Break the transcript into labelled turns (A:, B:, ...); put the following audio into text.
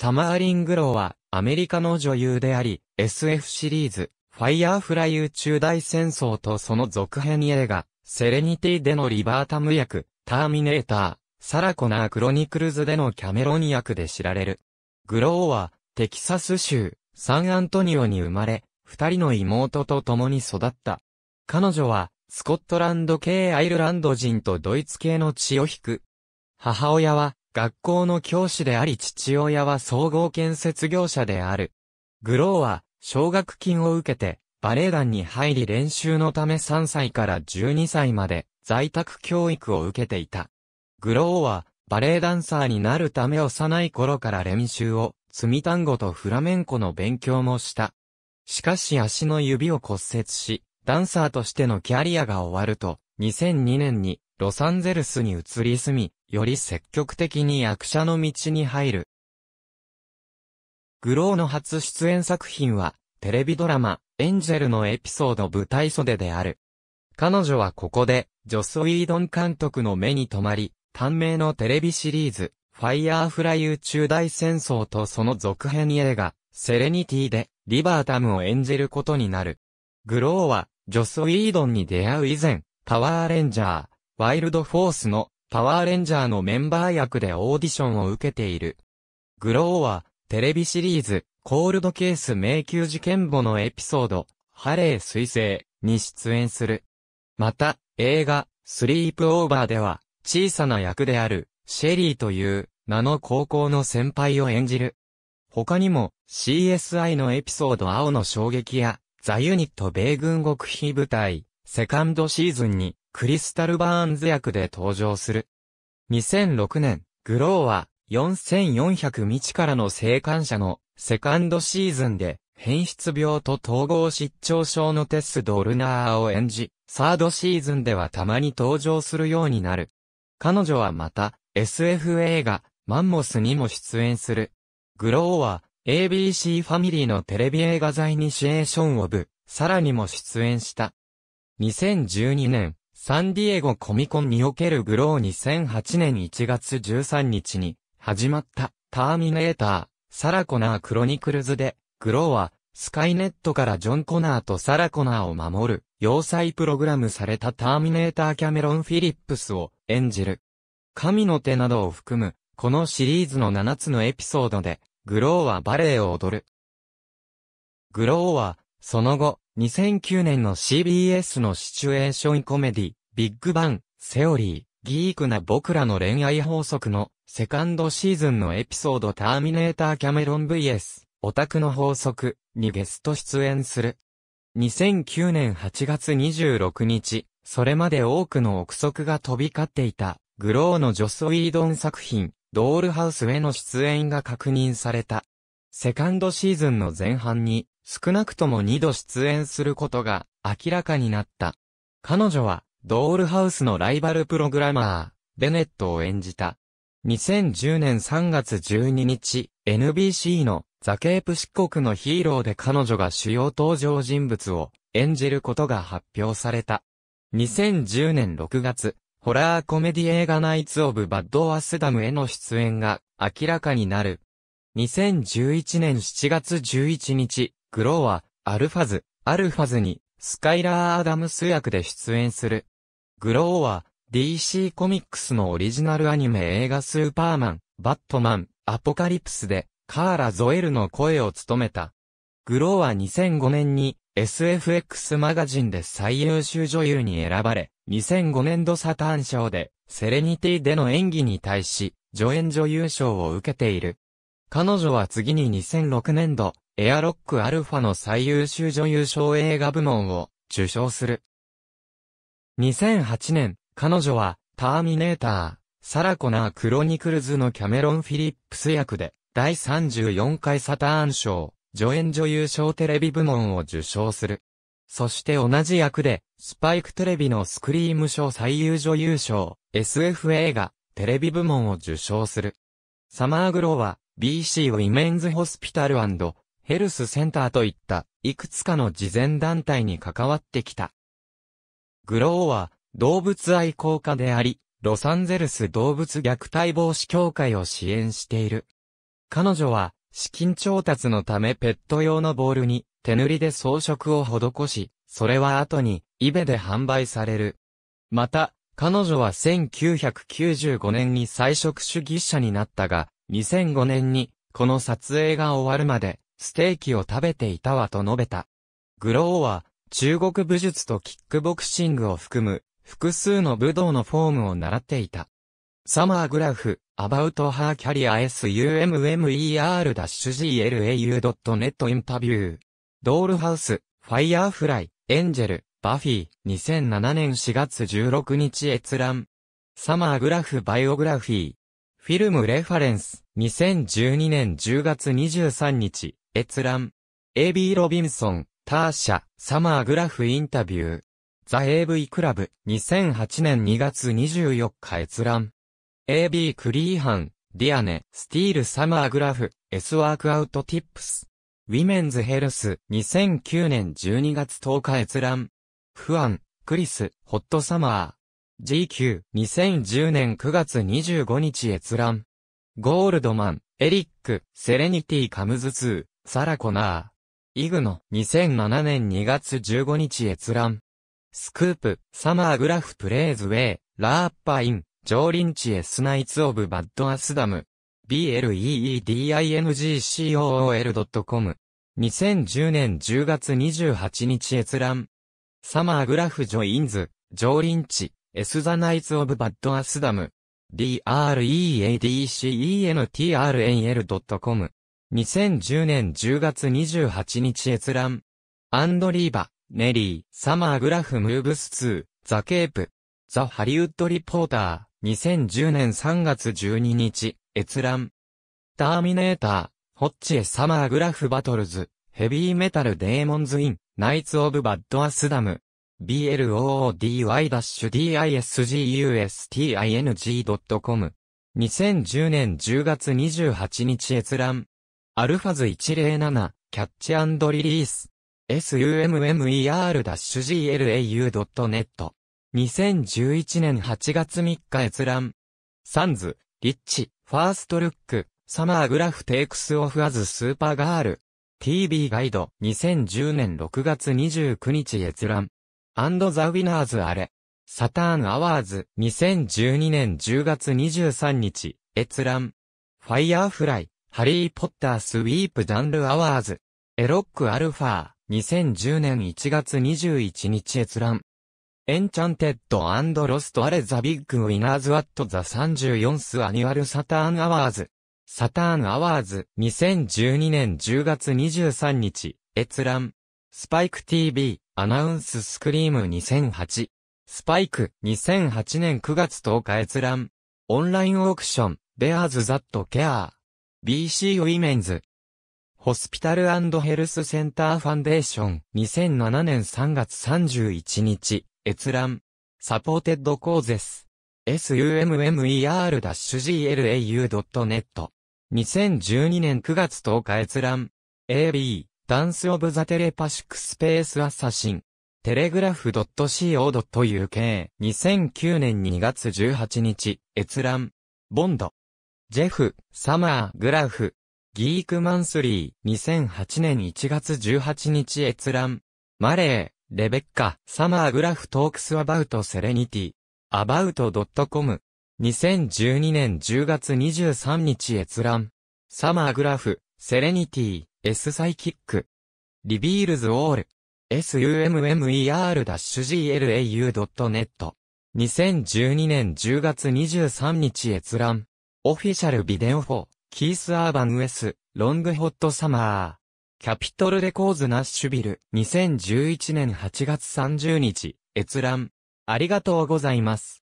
A: サマーリン・グローは、アメリカの女優であり、SF シリーズ、ファイアーフライ宇宙大戦争とその続編映画、セレニティでのリバータム役、ターミネーター、サラコナー・クロニクルズでのキャメロニ役で知られる。グローは、テキサス州、サンアントニオに生まれ、二人の妹と共に育った。彼女は、スコットランド系アイルランド人とドイツ系の血を引く。母親は、学校の教師であり父親は総合建設業者である。グローは、奨学金を受けて、バレエ団に入り練習のため3歳から12歳まで在宅教育を受けていた。グローはバレエダンサーになるため幼い頃から練習を、積単語とフラメンコの勉強もした。しかし足の指を骨折し、ダンサーとしてのキャリアが終わると、2002年にロサンゼルスに移り住み、より積極的に役者の道に入る。グローの初出演作品は、テレビドラマ、エンジェルのエピソード舞台袖である。彼女はここで、ジョス・ウィードン監督の目に留まり、短命のテレビシリーズ、ファイアーフライ宇宙大戦争とその続編映画、セレニティで、リバータムを演じることになる。グローは、ジョス・ウィードンに出会う以前、パワーレンジャー、ワイルドフォースのパワーレンジャーのメンバー役でオーディションを受けている。グローは、テレビシリーズ、コールドケース迷宮事件簿のエピソード、ハレー彗星に出演する。また、映画、スリープオーバーでは、小さな役である、シェリーという、名の高校の先輩を演じる。他にも、CSI のエピソード青の衝撃や、ザ・ユニット米軍極秘部隊、セカンドシーズンにクリスタル・バーンズ役で登場する。2006年、グローは4400未知からの生還者のセカンドシーズンで変質病と統合失調症のテス・ドルナーを演じ、サードシーズンではたまに登場するようになる。彼女はまた SF 映画マンモスにも出演する。グローは ABC ファミリーのテレビ映画在にシエーションオブ、さらにも出演した。2012年、サンディエゴコミコンにおけるグロー2008年1月13日に始まったターミネーター、サラコナークロニクルズで、グローはスカイネットからジョン・コナーとサラ・コナーを守る、要塞プログラムされたターミネーターキャメロン・フィリップスを演じる。神の手などを含む、このシリーズの7つのエピソードで、グローはバレエを踊る。グローは、その後、2009年の CBS のシチュエーションコメディ、ビッグバン、セオリー、ギークな僕らの恋愛法則のセカンドシーズンのエピソードターミネーターキャメロン VS、オタクの法則にゲスト出演する。2009年8月26日、それまで多くの憶測が飛び交っていた、グローのジョス・ウィードン作品、ドールハウスへの出演が確認された。セカンドシーズンの前半に、少なくとも2度出演することが明らかになった。彼女は、ドールハウスのライバルプログラマー、ベネットを演じた。2010年3月12日、NBC のザケープ漆黒のヒーローで彼女が主要登場人物を演じることが発表された。2010年6月、ホラーコメディ映画ナイツ・オブ・バッド・アスダムへの出演が明らかになる。2011年7月11日、グローは、アルファズ、アルファズに、スカイラー・アダムス役で出演する。グローは、DC コミックスのオリジナルアニメ映画スーパーマン、バットマン、アポカリプスで、カーラ・ゾエルの声を務めた。グローは2005年に SFX マガジンで最優秀女優に選ばれ、2005年度サターン賞でセレニティでの演技に対し、助演女優賞を受けている。彼女は次に2006年度エアロックアルファの最優秀女優賞映画部門を受賞する。2008年、彼女は、ターミネーター、サラコナー・クロニクルズのキャメロン・フィリップス役で、第34回サターン賞、助演女優賞テレビ部門を受賞する。そして同じ役で、スパイクテレビのスクリーム賞最優女優賞、SF 映画、テレビ部門を受賞する。サマーグローは、BC ウィメンズホスピタルヘルスセンターといったいくつかの慈善団体に関わってきた。グローは動物愛好家であり、ロサンゼルス動物虐待防止協会を支援している。彼女は資金調達のためペット用のボールに手塗りで装飾を施し、それは後にイベで販売される。また、彼女は1995年に菜食主義者になったが、2005年にこの撮影が終わるまでステーキを食べていたわと述べた。グローは、中国武術とキックボクシングを含む、複数の武道のフォームを習っていた。サマーグラフ、アバウトハーキャリア summer-glau.net インタビュー。ドールハウス、ファイヤーフライ、エンジェル、バフィー、2007年4月16日閲覧。サマーグラフバイオグラフィー。フィルムレファレンス、2012年10月23日。閲覧。AB ロビンソン、ターシャ、サマーグラフインタビュー。ザ AV クラブ、2008年2月24日閲覧。AB クリーハン、ディアネ、スティールサマーグラフ、S ワークアウトティップス。ウィメンズヘルス、2009年12月10日閲覧。フアン、クリス、ホットサマー。GQ、2010年9月25日閲覧。ゴールドマン、エリック、セレニティカムズ2。サラコナー。イグノ、2007年2月15日閲覧。スクープ、サマーグラフプレイズウェイ、ラーッパイン、常輪地エスナイツオブバッドアスダム。bleedingcool.com。2010年10月28日閲覧。サマーグラフジョインズ、常輪地、エスザナイツオブバッドアスダム。dreadcentrnl.com。2010年10月28日閲覧。アンドリーバ、ネリー、サマーグラフムーブス2、ザケープ、ザ・ハリウッド・リポーター、2010年3月12日、閲覧。ターミネーター、ホッチエ・サマーグラフ・バトルズ、ヘビーメタル・デーモンズ・イン、ナイツ・オブ・バッド・アスダム。bloody-disgusting.com2010 年10月28日閲覧アルファズ107、キャッチリリース。summer-glau.net。2011年8月3日閲覧。サンズ、リッチ、ファーストルック、サマーグラフテイクスオフアズスーパーガール。TV ガイド、2010年6月29日閲覧。アンドザウィナーズあれ。サターンアワーズ、2012年10月23日、閲覧。ファイヤーフライ、ハリー・ポッタースウィープジャンルアワーズ。エロックアルファー、2010年1月21日閲覧。エンチャンテッドロストアレザビッグウィナーズアットザ34スアニュアルサターンアワーズ。サターンアワーズ2012年10月23日、閲覧。スパイク TV、アナウンススクリーム2008。スパイク、2008年9月10日閲覧。オンラインオークション、ベアーズ・ザット・ケアー。BC ウィメンズホスピタルヘルスセンターファンデーション2007年3月31日閲覧サポーテッドコーゼス summer-glau.net 2012年9月10日閲覧 AB ダンスオブザテレパシックスペースアサシンテレグラフ .co.uk2009 年2月18日閲覧ボンドジェフ、サマー、グラフ、ギークマンスリー、2008年1月18日閲覧。マレー、レベッカ、サマーグラフトークスアバウトセレニティ、アバウト .com。2012年10月23日閲覧。サマーグラフ、セレニティ、S サイキック。リビールズオール。summer-glau.net。2012年10月23日閲覧。オフィシャルビデオ4、キース・アーバン・ウエス、ロング・ホット・サマー。キャピトル・レコーズ・ナッシュビル、2011年8月30日、閲覧。ありがとうございます。